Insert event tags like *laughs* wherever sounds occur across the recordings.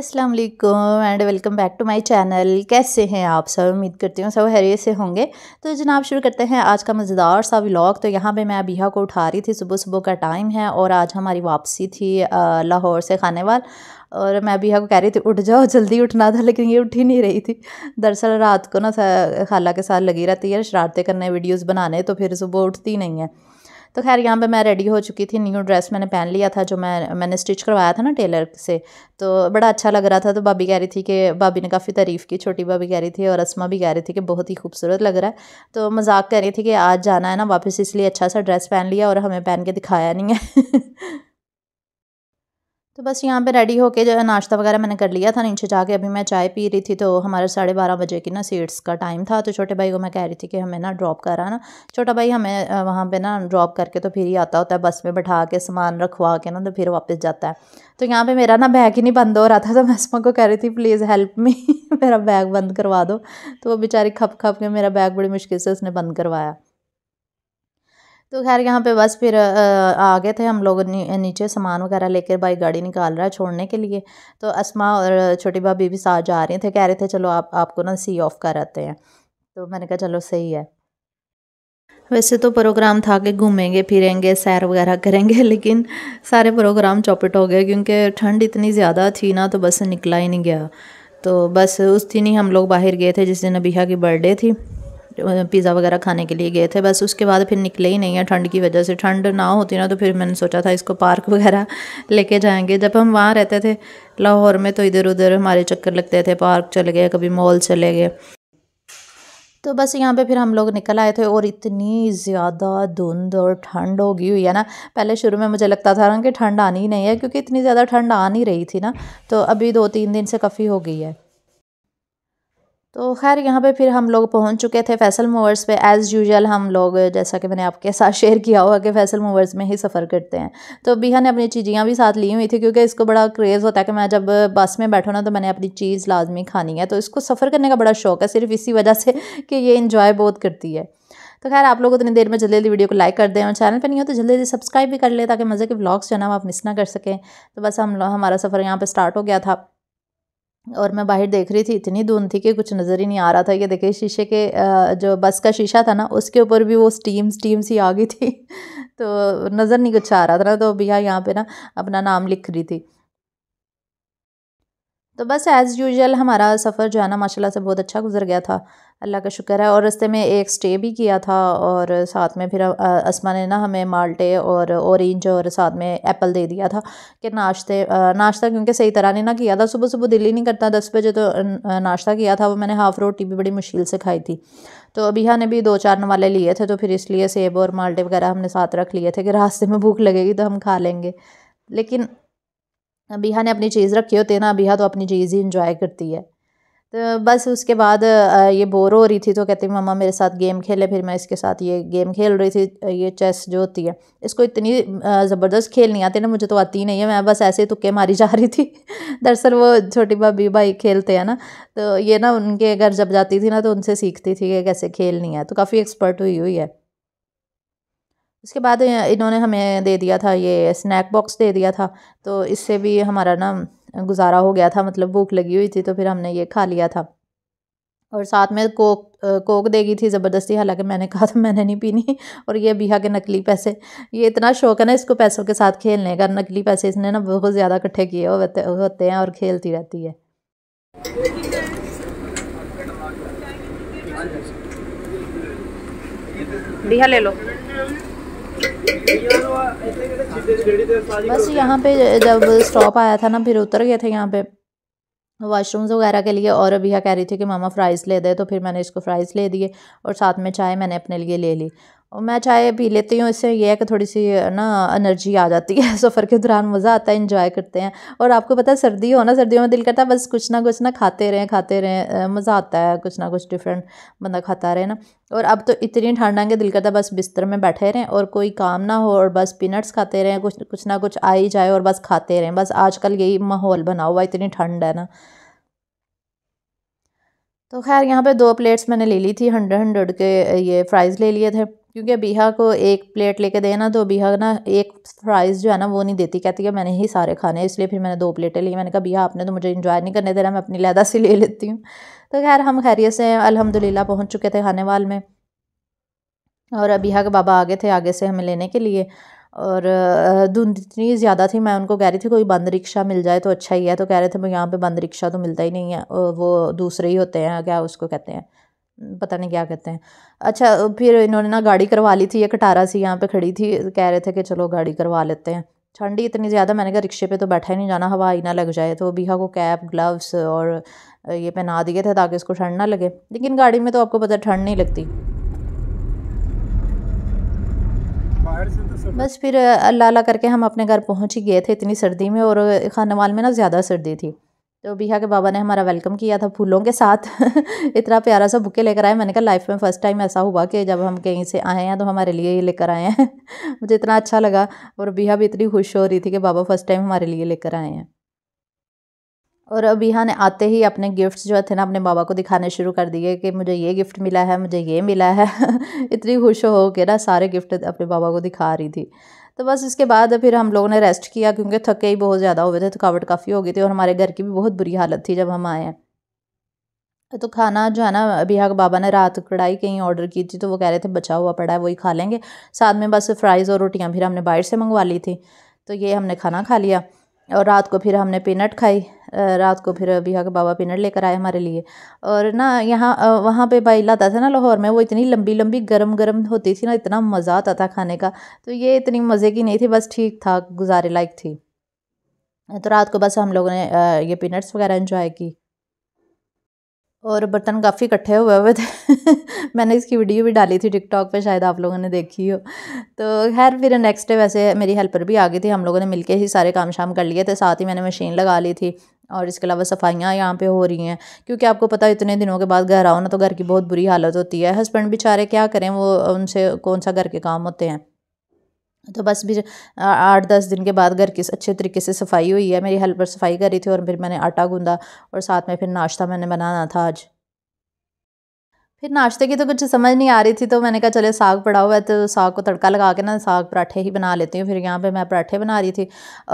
अस्सलाम वालेकुम and welcome back to my channel कैसे हैं आप सब उम्मीद करती हूँ सब हैरियत से होंगे तो जनाब शुरू करते हैं आज का मज़ेदार सा व्लॉग तो यहाँ पे मैं अबीहा को उठा रही थी सुबह सुबह का टाइम है और आज हमारी वापसी थी लाहौर से खाने वाल और मैं अबीहा को कह रही थी उठ जाओ जल्दी उठना था लेकिन ये उठ ही नहीं रही थी दरअसल रात को ना खाला के साथ लगी रहती है शरारतें करने वीडियोज़ बनाने तो फिर सुबह उठती नहीं है तो खैर यहाँ पे मैं रेडी हो चुकी थी न्यू ड्रेस मैंने पहन लिया था जो मैं मैंने स्टिच करवाया था ना टेलर से तो बड़ा अच्छा लग रहा था तो भाभी कह रही थी कि भाभी ने काफ़ी तारीफ़ की छोटी भाभी कह रही थी और रस्मा भी कह रही थी कि बहुत ही खूबसूरत लग रहा है तो मजाक कह रही थी कि आज जाना है ना वापस इसलिए अच्छा सा ड्रेस पहन लिया और हमें पहन के दिखाया नहीं है *laughs* तो बस यहाँ पे रेडी होके जो है नाश्ता वगैरह मैंने कर लिया था नीचे जाके अभी मैं चाय पी रही थी तो हमारे साढ़े बारह बजे की ना सीट्स का टाइम था तो छोटे भाई को मैं कह रही थी कि हमें ना ड्रॉप करा ना छोटा भाई हमें वहाँ पे ना ड्रॉप करके तो फिर ही आता होता है बस में बैठा के सामान रखवा के ना तो फिर वापस जाता है तो यहाँ पर मेरा ना बैग ही नहीं बंद हो रहा था तो मैं इसमा को कह रही थी प्लीज़ हेल्प मी मेरा बैग बंद करवा दो तो वो बेचारी खप खप के मेरा बैग बड़ी मुश्किल से उसने बंद करवाया तो खैर यहाँ पे बस फिर आ गए थे हम लोग नी, नीचे सामान वगैरह लेकर भाई गाड़ी निकाल रहा है छोड़ने के लिए तो असमा और छोटी भाभी भी साथ जा रहे थे कह रहे थे चलो आप आपको ना सी ऑफ कराते हैं तो मैंने कहा चलो सही है वैसे तो प्रोग्राम था कि घूमेंगे फिरेंगे सैर वगैरह करेंगे *laughs* लेकिन सारे प्रोग्राम चौपट हो गए क्योंकि ठंड इतनी ज़्यादा थी ना तो बस निकला ही नहीं गया तो बस उस दिन ही हम लोग बाहर गए थे जिस दिन अबीहा की बर्थडे थी मतलब पिज़्ज़ा वगैरह खाने के लिए गए थे बस उसके बाद फिर निकले ही नहीं है ठंड की वजह से ठंड ना होती ना तो फिर मैंने सोचा था इसको पार्क वगैरह *laughs* लेके जाएंगे जब हम वहाँ रहते थे लाहौर में तो इधर उधर हमारे चक्कर लगते थे पार्क चले गए कभी मॉल चले गए तो बस यहाँ पे फिर हम लोग निकल आए थे और इतनी ज़्यादा धुंध और ठंड हो गई हुई है ना पहले शुरू में मुझे लगता था ना कि ठंड आनी ही नहीं है क्योंकि इतनी ज़्यादा ठंड आ नहीं रही थी ना तो अभी दो तीन दिन से काफ़ी हो गई है तो खैर यहाँ पे फिर हम लोग पहुँच चुके थे फैसल मूवर्स पे एज़ यूजुअल हम लोग जैसा कि मैंने आपके साथ शेयर किया हुआ कि फैसल मूवर्स में ही सफ़र करते हैं तो बिहा ने अपनी चीज़ियाँ भी साथ ली हुई थी क्योंकि इसको बड़ा क्रेज़ होता है कि मैं जब बस में बैठो ना तो मैंने अपनी चीज़ लाजमी खानी है तो इसको सफ़र करने का बड़ा शौक है सिर्फ इसी वजह से कि ये इन्जॉय बहुत करती है तो खैर आप लोग उतनी देर में जल्दी जल्दी वीडियो को लाइक कर दें और चैनल पर नहीं हो तो जल्दी जल्दी सब्सक्राइब भी कर ले ताकि मज़े के ब्लॉग्स जो है ना आप मिस ना कर सकें तो बस हम हमारा सफ़र यहाँ पर स्टार्ट हो गया था और मैं बाहर देख रही थी इतनी धुंध थी कि कुछ नज़र ही नहीं आ रहा था ये देखिए शीशे के जो बस का शीशा था ना उसके ऊपर भी वो स्टीम स्टीम सी आ गई थी *laughs* तो नज़र नहीं कुछ आ रहा था ना तो भैया यहाँ पे ना अपना नाम लिख रही थी तो बस एज़ यूजल हमारा सफ़र जो है ना माशाल्लाह से बहुत अच्छा गुजर गया था अल्लाह का शुक्र है और रास्ते में एक स्टे भी किया था और साथ में फिर आसमान ने ना हमें माल्टे और औरेंज और साथ में एप्पल दे दिया था कि नाश्ते नाश्ता क्योंकि सही तरह ने ना किया था सुबह सुबह दिल्ली नहीं करता दस बजे तो नाश्ता किया था वो मैंने हाफ़ रोटी भी बड़ी मुश्किल से खाई थी तो अबिया ने भी दो चार नवाले लिए थे तो फिर इसलिए सेब और माल्टे वगैरह हमने साथ रख लिए थे कि रास्ते में भूख लगेगी तो हम खा लेंगे लेकिन अबीहा ने अपनी चीज़ रखी होती है ना अबीहा तो अपनी चीज़ ही इंजॉय करती है तो बस उसके बाद ये बोर हो रही थी तो कहती मम्मा मेरे साथ गेम खेले फिर मैं इसके साथ ये गेम खेल रही थी ये चेस जो होती है इसको इतनी ज़बरदस्त खेल नहीं आती ना मुझे तो आती ही नहीं है मैं बस ऐसे ही तुक्के मारी जा रही थी *laughs* दरअसल वो छोटी भाभी भाई खेलते हैं ना तो ये ना उनके घर जब जाती थी ना तो उनसे सीखती थी कि कैसे खेलनी है तो काफ़ी एक्सपर्ट हुई हुई है उसके बाद इन्होंने हमें दे दिया था ये स्नैक बॉक्स दे दिया था तो इससे भी हमारा ना गुजारा हो गया था मतलब भूख लगी हुई थी तो फिर हमने ये खा लिया था और साथ में कोक कोक देगी थी ज़बरदस्ती हालांकि मैंने कहा था मैंने नहीं पीनी और ये बिहा के नकली पैसे ये इतना शौक है ना इसको पैसों के साथ खेलने का नकली पैसे इसने ना बहुत ज़्यादा इकट्ठे किए होते हैं और खेलती रहती है बिहा ले लो बस यहाँ पे जब स्टॉप आया था ना फिर उतर गए थे यहाँ पे वॉशरूम्स वगैरह के लिए और अभी यह कह रही थी कि मामा फ्राइज़ ले दे तो फिर मैंने इसको फ्राइज़ ले दिए और साथ में चाय मैंने अपने लिए ले ली और मैं चाय पी लेती हूँ इससे ये है कि थोड़ी सी ना एनर्जी आ जाती है *laughs* सफ़र के दौरान मज़ा आता है इन्जॉय करते हैं और आपको पता है सर्दी हो ना सर्दियों में दिल करता है बस कुछ ना कुछ ना खाते रहें खाते रहें मज़ा आता है कुछ ना कुछ डिफरेंट बंदा खाता रहे ना और अब तो इतनी ठंड आगे दिल करता है बस बिस्तर में बैठे रहें और कोई काम ना हो और बस पीनट्स खाते रहें कुछ कुछ ना कुछ आ ही जाए और बस खाते रहें बस आजकल यही माहौल बना हुआ इतनी ठंड है ना तो खैर यहाँ पे दो प्लेट्स मैंने ले ली थी हंड्रेड हंड्रेड के ये फ्राइज़ ले लिए थे क्योंकि बिहा को एक प्लेट लेके देना तो बिहा ना एक फ्राइज़ जो है ना वो नहीं देती कहती है मैंने ही सारे खाने इसलिए फिर मैंने दो प्लेटें ली मैंने कहा बिहा आपने तो मुझे इन्जॉय नहीं करने देना मैं अपनी लहदा से ले लेती हूँ तो खैर हम खैरियत से अलहमदिल्ला पहुँच चुके थे वाल में और बिहा के बाबा आगे थे आगे से हमें लेने के लिए और धुंध इतनी ज़्यादा थी मैं उनको कह रही थी कोई बंद रिक्शा मिल जाए तो अच्छा ही है तो कह रहे थे यहाँ पे बंद रिक्शा तो मिलता ही नहीं है वो दूसरे ही होते हैं क्या उसको कहते हैं पता नहीं क्या कहते हैं अच्छा फिर इन्होंने ना गाड़ी करवा ली थी ये कटारा सी यहाँ पे खड़ी थी कह रहे थे कि चलो गाड़ी करवा लेते हैं ठंडी इतनी ज़्यादा मैंने कहा रिक्शे पे तो बैठा ही नहीं जाना हवा ही ना लग जाए तो बीहा को कैप ग्लव्स और ये पहना दिए थे ताकि उसको ठंड ना लगे लेकिन गाड़ी में तो आपको पता ठंड नहीं लगती तो बस फिर अल्लाह अल्लाह करके हम अपने घर पहुंच ही गए थे इतनी सर्दी में और खानवाल में ना ज़्यादा सर्दी थी तो बिहा के बाबा ने हमारा वेलकम किया था फूलों के साथ *laughs* इतना प्यारा सा बुके लेकर आए मैंने कहा लाइफ में फ़र्स्ट टाइम ऐसा हुआ कि जब हम कहीं से आए हैं तो हमारे लिए ये लेकर आए हैं *laughs* मुझे इतना अच्छा लगा और बिहा भी इतनी खुश हो रही थी कि बाबा फ़र्स्ट टाइम हमारे लिए लेकर आए हैं और बिहा ने आते ही अपने गिफ्ट्स जो थे ना अपने बाबा को दिखाने शुरू कर दिए कि मुझे ये गिफ्ट मिला है मुझे ये मिला है *laughs* इतनी खुश हो के ना सारे गिफ्ट अपने बाबा को दिखा रही थी तो बस इसके बाद फिर हम लोगों ने रेस्ट किया क्योंकि थके ही बहुत ज़्यादा हुए थे थकावट काफ़ी हो गई थी और हमारे घर की भी बहुत बुरी हालत थी जब हम आए हैं तो खाना जो है ना अभी हक बाबा ने रात कढ़ाई कहीं ऑर्डर की थी तो वो कह रहे थे बचा हुआ पड़ा है वही खा लेंगे साथ में बस फ्राइज़ और रोटियां फिर हमने बाहर से मंगवा ली थी तो ये हमने खाना खा लिया और रात को फिर हमने पीनट खाई रात को फिर बिहार के बाबा पिनड़ लेकर आए हमारे लिए और ना यहाँ वहाँ पे भाई आता था ना लाहौर में वो इतनी लंबी लंबी गर्म गर्म होती थी ना इतना मज़ा आता था खाने का तो ये इतनी मज़े की नहीं थी बस ठीक था गुजारे लायक थी तो रात को बस हम लोगों ने ये पीनट्स वगैरह इन्जॉय की और बर्तन काफ़ी इकट्ठे हुए हुए थे *laughs* मैंने इसकी वीडियो भी डाली थी टिकटॉक पे शायद आप लोगों ने देखी हो तो खैर फिर नेक्स्ट डे वैसे मेरी हेल्पर भी आ गई थी हम लोगों ने मिलके ही सारे काम शाम कर लिए थे साथ ही मैंने मशीन लगा ली थी और इसके अलावा सफाइयाँ यहाँ पे हो रही हैं क्योंकि आपको पता है इतने दिनों के बाद घर आओ ना तो घर की बहुत बुरी हालत होती है हस्बैंड बेचारे क्या करें वो उनसे कौन सा घर के काम होते हैं तो बस भी आठ दस दिन के बाद घर की अच्छे तरीके से सफाई हुई है मेरी हेल्पर सफाई करी थी और फिर मैंने आटा गूँधा और साथ में फिर नाश्ता मैंने बनाना था आज फिर नाश्ते की तो कुछ समझ नहीं आ रही थी तो मैंने कहा चले साग पड़ा हुआ है तो साग को तड़का लगा के ना साग पराठे ही बना लेती हूँ फिर यहाँ पे मैं पराठे बना रही थी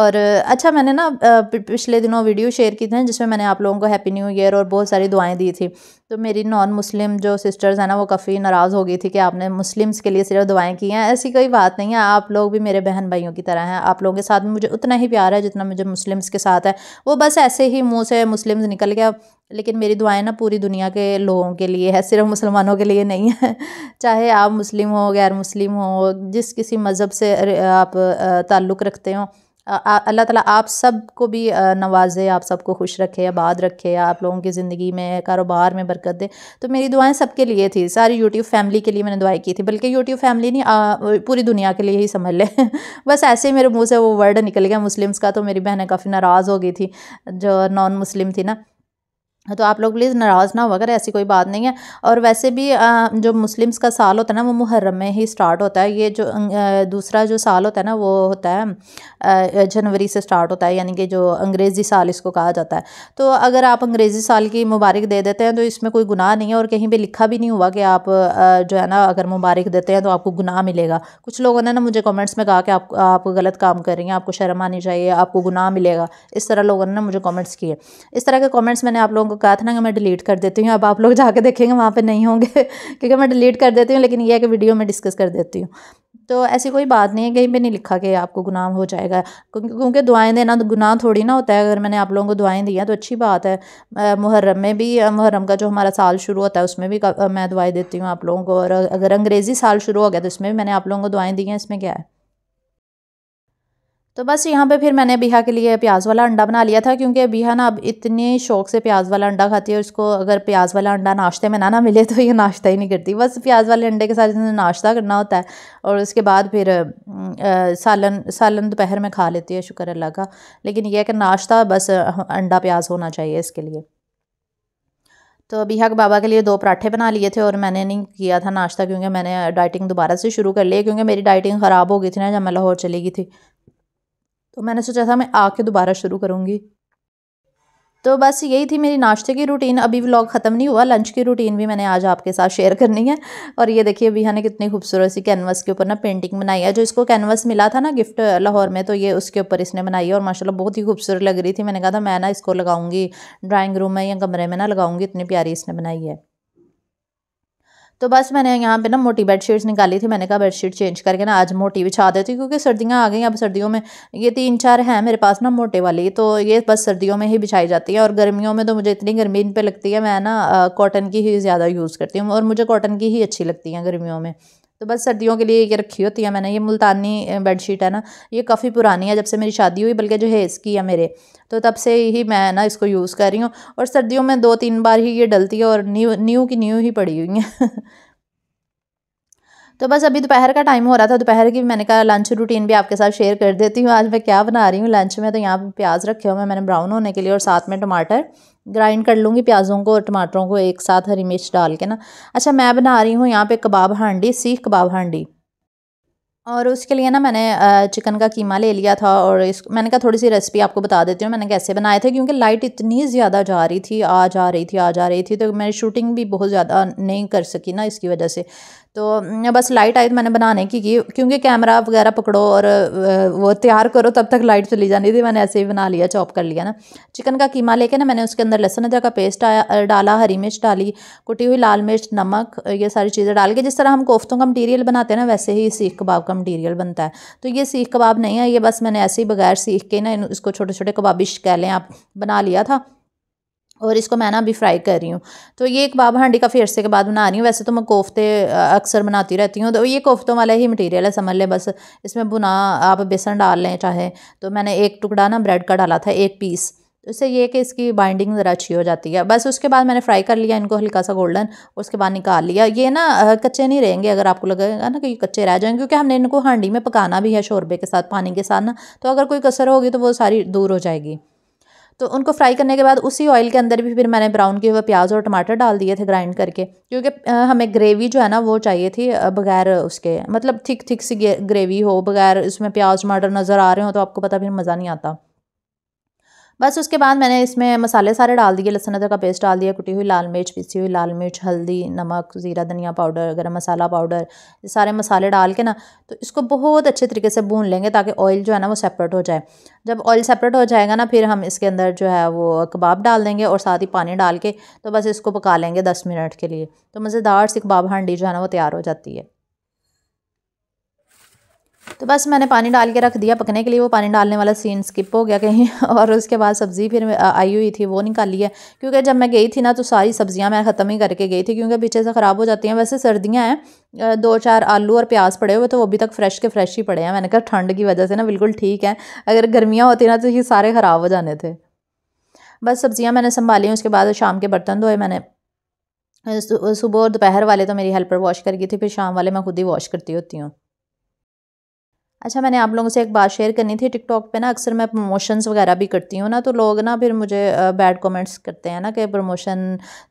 और अच्छा मैंने ना पिछले दिनों वीडियो शेयर की थी जिसमें मैंने आप लोगों को हैप्पी न्यू ईयर और बहुत सारी दुआएं दी थी तो मेरी नॉन मुस्लिम जो सिस्टर्स हैं ना वो काफ़ी नाराज़ हो गई थी कि आपने मुस्लिम्स के लिए सिर्फ दुआएं की हैं ऐसी कोई बात नहीं है आप लोग भी मेरे बहन भाइयों की तरह हैं आप लोगों के साथ मुझे उतना ही प्यार है जितना मुझे मुस्लिम्स के साथ है वो बस ऐसे ही मुँह से मुस्लिम्स निकल गया लेकिन मेरी दुआएं ना पूरी दुनिया के लोगों के लिए है सिर्फ मुसलमानों के लिए नहीं है *laughs* चाहे आप मुस्लिम हो गैर मुस्लिम हो जिस किसी मज़हब से आप ताल्लुक़ रखते हो अल्लाह ताला आप सब को भी नवाजे आप सबको खुश रखे आबाद रखे आप लोगों की ज़िंदगी में कारोबार में बरकत दे तो मेरी दुआएं सबके लिए थी सारी यूट्यूब फैमिली के लिए मैंने दुआएं की थी बल्कि यूट्यूब फैमिली नहीं आ, पूरी दुनिया के लिए ही समझ ले *laughs* बस ऐसे ही मेरे मुँह से वो वर्ड निकल गया मुस्लिम्स का तो मेरी बहनें काफ़ी नाराज़ हो गई थी जो नॉन मुस्लिम थी ना तो आप लोग प्लीज़ नाराज़ ना हुआ अगर ऐसी कोई बात नहीं है और वैसे भी जो मुस्लिम्स का साल होता है ना वो मुहर्रम में ही स्टार्ट होता है ये जो अं, दूसरा जो साल होता है ना वो होता है जनवरी से स्टार्ट होता है यानी कि जो अंग्रेज़ी साल इसको कहा जाता है तो अगर आप अंग्रेज़ी साल की मुबारक दे देते हैं तो इसमें कोई गुनाह नहीं है और कहीं पर लिखा भी नहीं हुआ कि आप जो है ना अगर मुबारक देते हैं तो आपको गुनाह मिलेगा कुछ लोगों ने ना मुझे कॉमेंट्स में कहा कि आप आप गलत काम कर रही हैं आपको शर्म आनी चाहिए आपको गुनाह मिलेगा इस तरह लोगों ने ना मुझे कॉमेंट्स किए इस तरह के कॉमेंट्स मैंने आप लोगों को कहा था ना कि मैं डिलीट कर देती हूँ अब आप लोग जाके देखेंगे वहाँ पे नहीं होंगे *laughs* क्योंकि मैं डिलीट कर देती हूँ लेकिन यह है कि वीडियो में डिस्कस कर देती हूँ तो ऐसी कोई बात नहीं है कहीं पर नहीं लिखा कि आपको गुनाह हो जाएगा क्योंकि दुआएं देना तो गुनाह थोड़ी ना होता है अगर मैंने आप लोगों को दुआएं दी हैं तो अच्छी बात है मुहर्रम में भी मुहर्रम का जो हमारा साल शुरू होता है उसमें भी मैं दुआएं देती हूँ आप लोगों को और अगर अंग्रेज़ी साल शुरू हो गया तो इसमें भी मैंने आप लोगों को दुआएँ दी हैं इसमें क्या है तो बस यहाँ पे फिर मैंने बिहा के लिए प्याज वाला अंडा बना लिया था क्योंकि बिहा ना अब इतने शौक से प्याज वाला अंडा खाती है उसको अगर प्याज वाला अंडा नाश्ते में ना ना मिले तो ये नाश्ता ही नहीं करती बस प्याज वाले अंडे के साथ इसने नाश्ता करना होता है और उसके बाद फिर सालन सालन दोपहर में खा लेती है शुक्र अल्लाह का लेकिन यह कि नाश्ता बस अंडा प्याज होना चाहिए इसके लिए तो के बाबा के लिए दो पराठे बना लिए थे और मैंने नहीं किया था नाश्ता क्योंकि मैंने डाइटिंग दोबारा से शुरू कर ली क्योंकि मेरी डाइटिंग ख़राब हो गई थी ना जब मैं लाहौर चली गई थी तो मैंने सोचा था मैं आके दोबारा शुरू करूँगी तो बस यही थी मेरी नाश्ते की रूटीन अभी व्लॉग ख़त्म नहीं हुआ लंच की रूटीन भी मैंने आज आपके साथ शेयर करनी है और ये देखिए अभी हमने कितनी खूबसूरत सी कैनवस के ऊपर ना पेंटिंग बनाई है जो इसको कैनवस मिला था ना गिफ्ट लाहौर में तो ये उसके ऊपर इसने बनाई है और माशाल्लाह बहुत ही खूबसूरत लग रही थी मैंने कहा था मैं ना इसको लगाऊंगी ड्राइंग रूम में या कमरे में ना लगाऊंगी इतनी प्यारी इसने बनाई है तो बस मैंने यहाँ पे ना मोटी बेड शीट्स निकाली थी मैंने कहा बेडशीट चेंज करके ना आज मोटी बिछा देती थी क्योंकि सर्दियाँ आ गई अब सर्दियों में ये तीन चार हैं मेरे पास ना मोटे वाली तो ये बस सर्दियों में ही बिछाई जाती है और गर्मियों में तो मुझे इतनी गर्मी इन पर लगती है मैं ना कॉटन की ही ज़्यादा यूज़ करती हूँ और मुझे कॉटन की ही अच्छी लगती हैं गर्मियों में तो बस सर्दियों के लिए ये रखी होती है मैंने ये मुल्तानी बेडशीट है ना ये काफ़ी पुरानी है जब से मेरी शादी हुई बल्कि जो है इसकी है मेरे तो तब से ही मैं ना इसको यूज़ कर रही हूँ और सर्दियों में दो तीन बार ही ये डलती है और न्यू न्यू की न्यू ही पड़ी हुई हैं *laughs* तो बस अभी दोपहर का टाइम हो रहा था दोपहर की मैंने कहा लंच रूटीन भी आपके साथ शेयर कर देती हूँ आज मैं क्या बना रही हूँ लंच में तो यहाँ पर प्याज रखे हुए मैंने ब्राउन होने के लिए और साथ में टमाटर ग्राइंड कर लूँगी प्याज़ों को और टमाटरों को एक साथ हरी मिर्च डाल के ना अच्छा मैं बना रही हूँ यहाँ पर कबाब हांडी सीख कबाब हांडी और उसके लिए ना मैंने चिकन का कीमा ले लिया था और इस मैंने कहा थोड़ी सी रेसिपी आपको बता देती हूँ मैंने कैसे बनाए थे क्योंकि लाइट इतनी ज़्यादा जा रही थी आ जा रही थी आ जा रही थी तो मेरी शूटिंग भी बहुत ज़्यादा नहीं कर सकी ना इसकी वजह से तो बस लाइट आई तो मैंने बनाने की की क्योंकि कैमरा वगैरह पकड़ो और वो तैयार करो तब तक लाइट चली जानी थी मैंने ऐसे ही बना लिया चॉप कर लिया ना चिकन का कीमा लेके ना मैंने उसके अंदर लहसुन अदरक का पेस्ट आया डाला हरी मिर्च डाली कुटी हुई लाल मिर्च नमक ये सारी चीज़ें डाल के जिस तरह हम कोफ्तों का मटीरियल बनाते हैं ना वैसे ही सीख कबाब का मटीरियल बनता है तो ये सीख कबाब नहीं है ये बस मैंने ऐसे ही बगैर सीख के ना इसको छोटे छोटे कबाबिश कह लें आप बना लिया था और इसको मैं ना अभी फ्राई कर रही हूँ तो ये एक बाबा हांडी काफ़ी अरसे के बाद बना रही हूँ वैसे तो मैं कोफ्ते अक्सर बनाती रहती हूँ तो ये कोफ्तों वाला ही मटेरियल है समझ लें बस इसमें बुना आप बेसन डाल लें चाहे तो मैंने एक टुकड़ा ना ब्रेड का डाला था एक पीस तो इससे ये कि इसकी बाइंडिंग ज़रा अच्छी हो जाती है बस उसके बाद मैंने फ्राई कर लिया इनको हल्का सा गोल्डन उसके बाद निकाल लिया ये ना कच्चे नहीं रहेंगे अगर आपको लगेगा ना कि कच्चे रह जाएंगे क्योंकि हमने इनको हांडी में पकाना भी है शोरबे के साथ पानी के साथ ना तो अगर कोई कसर होगी तो वो सारी दूर हो जाएगी तो उनको फ्राई करने के बाद उसी ऑयल के अंदर भी फिर मैंने ब्राउन किए हुए प्याज और टमाटर डाल दिए थे ग्राइंड करके क्योंकि हमें ग्रेवी जो है ना वो चाहिए थी बगैर उसके मतलब थिक थिक सी ग्रेवी हो बगैर इसमें प्याज टमाटर नज़र आ रहे हो तो आपको पता फिर मज़ा नहीं आता बस उसके बाद मैंने इसमें मसाले सारे डाल दिए लहसुन अदरक का पेस्ट डाल दिया कुटी हुई लाल मिर्च पीसी हुई लाल मिर्च हल्दी नमक ज़ीरा धनिया पाउडर गरम मसाला पाउडर ये सारे मसाले डाल के ना तो इसको बहुत अच्छे तरीके से भून लेंगे ताकि ऑयल जो है ना वो सेपरेट हो जाए जब ऑयल सेपरेट हो जाएगा ना फिर हम इसके अंदर जो है वो कबाब डाल देंगे और साथ ही पानी डाल के तो बस इसको पका लेंगे दस मिनट के लिए तो मज़ेदार सी कबाब हांडी जो है ना वो तैयार हो जाती है तो बस मैंने पानी डाल के रख दिया पकने के लिए वो पानी डालने वाला सीन स्किप हो गया कहीं *laughs* और उसके बाद सब्ज़ी फिर आई हुई थी वो निकाली है क्योंकि जब मैं गई थी ना तो सारी सब्ज़ियाँ मैं ख़त्म ही करके गई थी क्योंकि पीछे से ख़राब हो जाती हैं वैसे सर्दियाँ हैं दो चार आलू और प्याज पड़े हुए तो वो अभी तक फ्रेश के फ्रेश ही पड़े हैं मैंने कहा ठंड की वजह से ना बिल्कुल ठीक है अगर गर्मियाँ होती ना तो ये सारे ख़राब हो जाने थे बस सब्ज़ियाँ मैंने संभाली उसके बाद शाम के बर्तन धोए मैंने सुबह और दोपहर वाले तो मेरी हेल्पर वॉश कर गई थी फिर शाम वाले मैं खुद ही वॉश करती होती हूँ अच्छा मैंने आप लोगों से एक बात शेयर करनी थी टिकटॉक पे ना अक्सर मैं प्रमोशंस वगैरह भी करती हूँ ना तो लोग ना फिर मुझे बैड कमेंट्स करते हैं ना कि प्रमोशन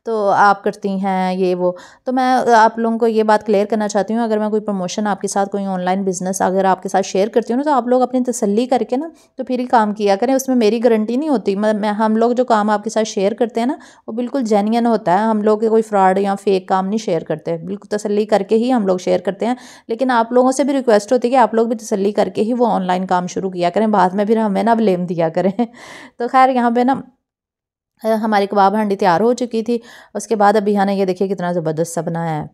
तो आप करती हैं ये वो तो मैं आप लोगों को ये बात क्लियर करना चाहती हूँ अगर मैं कोई प्रमोशन आपके साथ कोई ऑनलाइन बिज़नेस अगर आपके साथ शेयर करती हूँ ना तो आप लोग अपनी तसली करके ना तो फिर ही काम किया करें उसमें मेरी गारंटी नहीं होती मैं हम लोग जो काम आपके साथ शेयर करते हैं ना वो बिल्कुल जेन्यन होता है हम लोग कोई फ्रॉड या फेक काम नहीं शेयर करते बिल्कुल तसली करके ही हम लोग शेयर करते हैं लेकिन आप लोगों से भी रिक्वेस्ट होती है कि आप लोग भी तसली अर्ली करके ही वो ऑनलाइन काम शुरू किया करें बाद में फिर हमें ना ब्लेम दिया करें *laughs* तो खैर यहाँ पे ना हमारी कबाब हंडी तैयार हो चुकी थी उसके बाद अबिहा ने ये देखिए कितना ज़बरदस्त सा बनाया है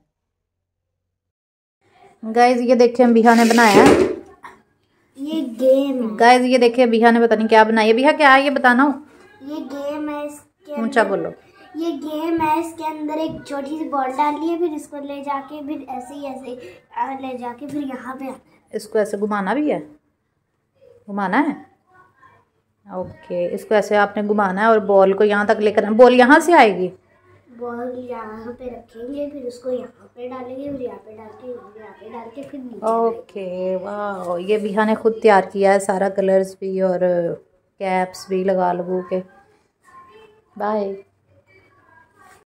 गाइज ये देखिए अबिहा ने बनाया ये गेम गाइज ये देखिए अबिहा ने पता नहीं क्या बनाया अबिहा क्या है ये बताना ये गेम है ऊंचा बोलो ये गेम है इसके अंदर एक छोटी सी बॉल डाली है फिर इसको ले जाके फिर ऐसे ही ऐसे ले जाके फिर यहाँ पे इसको ऐसे घुमाना भी है घुमाना है ओके इसको ऐसे आपने घुमाना है और बॉल को यहाँ तक लेकर बॉल यहाँ से आएगी बॉल यहाँ पे रखेंगे फिर उसको यहाँ पे डालेंगे फिर यहाँ पे डाल के यहाँ पे डाल के फिर ओके वाह ये बिहार ने खुद तैयार किया है सारा कलर्स भी और कैप्स भी लगा लगू के बाय